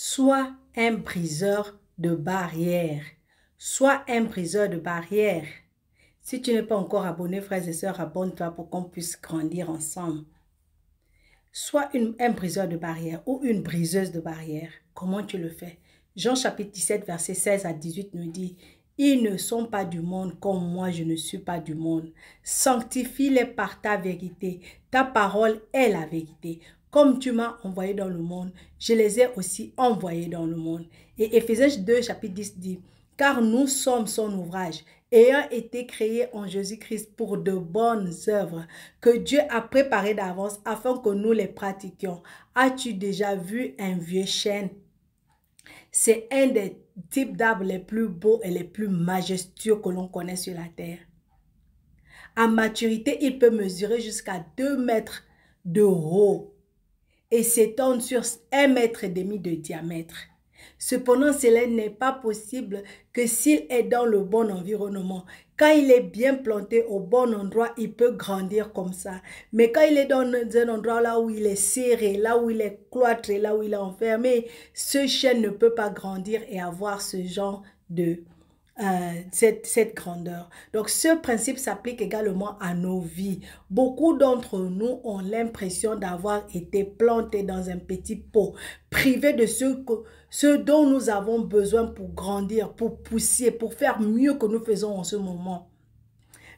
Sois un briseur de barrières. Sois un briseur de barrières. Si tu n'es pas encore abonné, frères et sœurs, abonne-toi pour qu'on puisse grandir ensemble. Sois un briseur de barrières ou une briseuse de barrières. Comment tu le fais Jean chapitre 17, verset 16 à 18 nous dit Ils ne sont pas du monde comme moi je ne suis pas du monde. Sanctifie-les par ta vérité. Ta parole est la vérité. Comme tu m'as envoyé dans le monde, je les ai aussi envoyés dans le monde. Et Ephésiens 2, chapitre 10 dit, Car nous sommes son ouvrage, ayant été créés en Jésus-Christ pour de bonnes œuvres, que Dieu a préparées d'avance afin que nous les pratiquions. As-tu déjà vu un vieux chêne C'est un des types d'arbres les plus beaux et les plus majestueux que l'on connaît sur la terre. À maturité, il peut mesurer jusqu'à 2 mètres de haut et s'étendent sur un mètre et demi de diamètre. Cependant, cela n'est pas possible que s'il est dans le bon environnement. Quand il est bien planté au bon endroit, il peut grandir comme ça. Mais quand il est dans un endroit là où il est serré, là où il est cloîtré, là où il est enfermé, ce chêne ne peut pas grandir et avoir ce genre de euh, cette, cette grandeur. Donc ce principe s'applique également à nos vies. Beaucoup d'entre nous ont l'impression d'avoir été plantés dans un petit pot, privés de ce, que, ce dont nous avons besoin pour grandir, pour pousser, pour faire mieux que nous faisons en ce moment.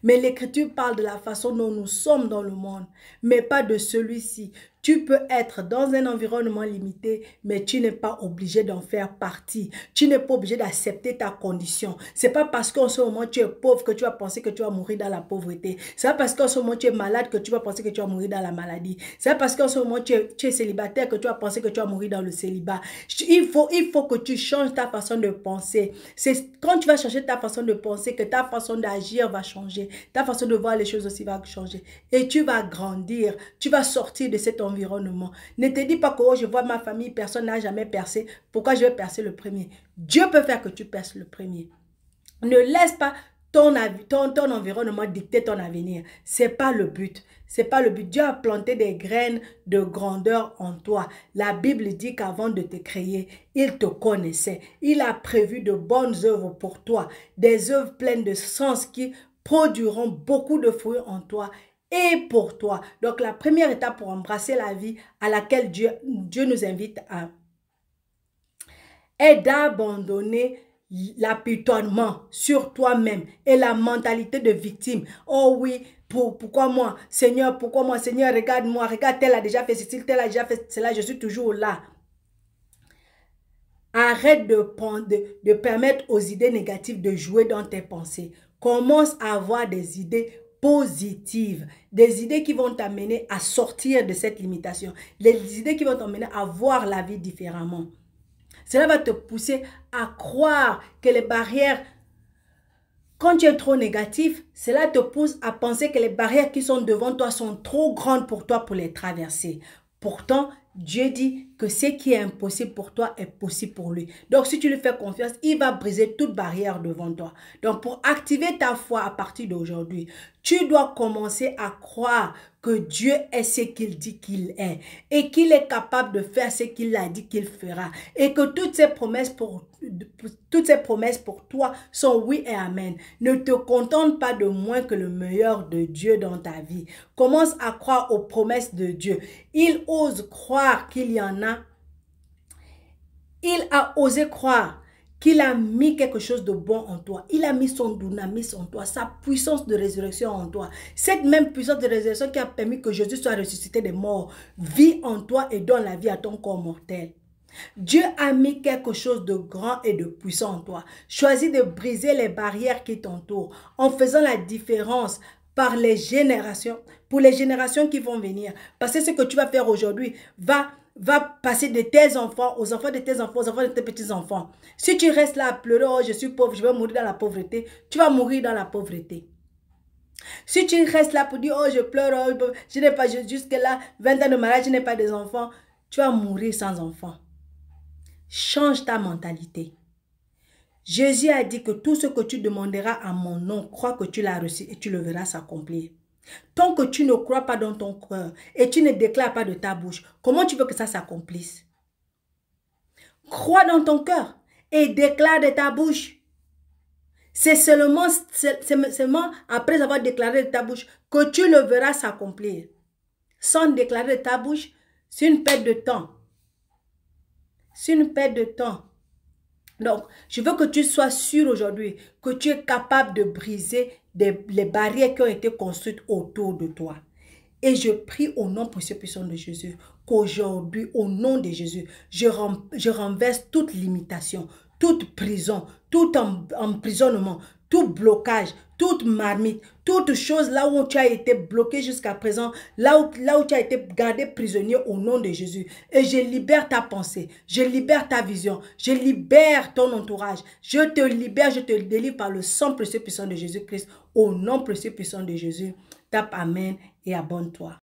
Mais l'Écriture parle de la façon dont nous sommes dans le monde, mais pas de celui-ci. Tu peux être dans un environnement limité, mais tu n'es pas obligé d'en faire partie. Tu n'es pas obligé d'accepter ta condition. C'est pas parce qu'en ce moment tu es pauvre que tu vas penser que tu vas mourir dans la pauvreté. C'est pas parce qu'en ce moment tu es malade que tu vas penser que tu vas mourir dans la maladie. C'est pas parce qu'en ce moment tu es, célibataire que tu vas penser que tu vas mourir dans le célibat. Il faut, il faut que tu changes ta façon de penser. C'est quand tu vas changer ta façon de penser que ta façon d'agir va changer. Ta façon de voir les choses aussi va changer. Et tu vas grandir. Tu vas sortir de environnement environnement. Ne te dis pas que oh, je vois ma famille, personne n'a jamais percé. Pourquoi je vais percer le premier Dieu peut faire que tu perces le premier. Ne laisse pas ton, ton environnement dicter ton avenir. C'est pas le but. C'est pas le but. Dieu a planté des graines de grandeur en toi. La Bible dit qu'avant de te créer, il te connaissait. Il a prévu de bonnes œuvres pour toi, des œuvres pleines de sens qui produiront beaucoup de fruits en toi et pour toi. Donc la première étape pour embrasser la vie à laquelle Dieu, Dieu nous invite à est d'abandonner l'apitonnement sur toi-même et la mentalité de victime. Oh oui, pourquoi moi Seigneur, pourquoi moi Seigneur, regarde-moi, regarde, tel a déjà fait ceci, tel a déjà fait cela, je suis toujours là. Arrête de, de, de permettre aux idées négatives de jouer dans tes pensées. Commence à avoir des idées positives, des idées qui vont t'amener à sortir de cette limitation, des idées qui vont t'amener à voir la vie différemment. Cela va te pousser à croire que les barrières, quand tu es trop négatif, cela te pousse à penser que les barrières qui sont devant toi sont trop grandes pour toi pour les traverser. Pourtant, Dieu dit que ce qui est impossible pour toi est possible pour lui. Donc, si tu lui fais confiance, il va briser toute barrière devant toi. Donc, pour activer ta foi à partir d'aujourd'hui, tu dois commencer à croire que Dieu est ce qu'il dit qu'il est et qu'il est capable de faire ce qu'il a dit qu'il fera et que toutes ses promesses pour, toutes promesses pour toi sont oui et amen. Ne te contente pas de moins que le meilleur de Dieu dans ta vie. Commence à croire aux promesses de Dieu. Il ose croire qu'il y en a. Il a osé croire qu'il a mis quelque chose de bon en toi. Il a mis son dynamisme en toi, sa puissance de résurrection en toi. Cette même puissance de résurrection qui a permis que Jésus soit ressuscité des morts vit en toi et donne la vie à ton corps mortel. Dieu a mis quelque chose de grand et de puissant en toi. Choisis de briser les barrières qui t'entourent en faisant la différence par les générations, pour les générations qui vont venir. Parce que ce que tu vas faire aujourd'hui va va passer de tes enfants aux enfants de tes enfants, aux enfants de tes petits-enfants. Si tu restes là à pleurer, oh, je suis pauvre, je vais mourir dans la pauvreté, tu vas mourir dans la pauvreté. Si tu restes là pour dire, oh, je pleure, oh, je n'ai pas jusque-là, 20 ans de mariage, je n'ai pas des enfants, tu vas mourir sans enfants. Change ta mentalité. Jésus a dit que tout ce que tu demanderas à mon nom, crois que tu l'as reçu et tu le verras s'accomplir. Tant que tu ne crois pas dans ton cœur et tu ne déclares pas de ta bouche, comment tu veux que ça s'accomplisse Crois dans ton cœur et déclare de ta bouche. C'est seulement, seulement après avoir déclaré de ta bouche que tu le verras s'accomplir. Sans déclarer de ta bouche, c'est une perte de temps. C'est une perte de temps. Donc, je veux que tu sois sûr aujourd'hui que tu es capable de briser les barrières qui ont été construites autour de toi. Et je prie au nom puissant de Jésus qu'aujourd'hui, au nom de Jésus, je, je renverse toute limitation, toute prison, tout emprisonnement, tout blocage, toute marmite, toute chose là où tu as été bloqué jusqu'à présent, là où, là où tu as été gardé prisonnier au nom de Jésus. Et je libère ta pensée, je libère ta vision, je libère ton entourage, je te libère, je te délivre par le sang précieux puissant de Jésus-Christ, au nom précieux puissant de Jésus. Tape Amen et abonne-toi.